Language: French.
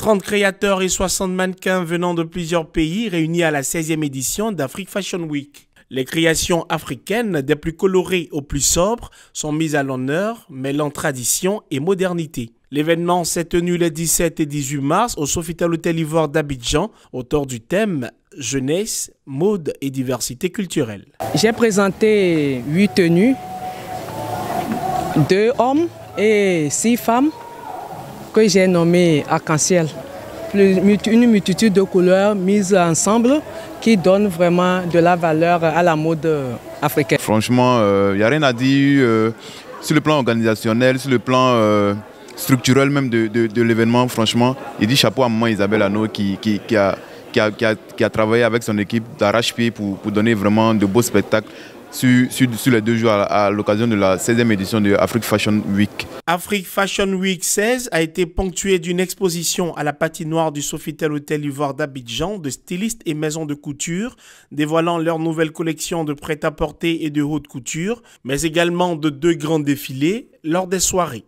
30 créateurs et 60 mannequins venant de plusieurs pays réunis à la 16e édition d'Afrique Fashion Week. Les créations africaines, des plus colorées aux plus sobres, sont mises à l'honneur, mêlant tradition et modernité. L'événement s'est tenu les 17 et 18 mars au Sofitel Hotel Ivoire d'Abidjan, autour du thème Jeunesse, mode et diversité culturelle. J'ai présenté 8 tenues, 2 hommes et 6 femmes que j'ai nommé Arc-en-Ciel. Une multitude de couleurs mises ensemble qui donnent vraiment de la valeur à la mode euh, africaine. Franchement, il euh, n'y a rien à dire euh, sur le plan organisationnel, sur le plan structurel même de, l'événement. Franchement, il dit chapeau à moi Isabelle Hano qui, a, travaillé avec son équipe d'arrache-pied pour donner vraiment de beaux spectacles sur, les deux jours à, l'occasion de la 16e édition de Afrique Fashion Week. Afrique Fashion Week 16 a été ponctuée d'une exposition à la patinoire du Sofitel Hôtel Ivoire d'Abidjan de stylistes et maisons de couture, dévoilant leur nouvelle collection de prêt-à-porter et de haute couture, mais également de deux grands défilés lors des soirées.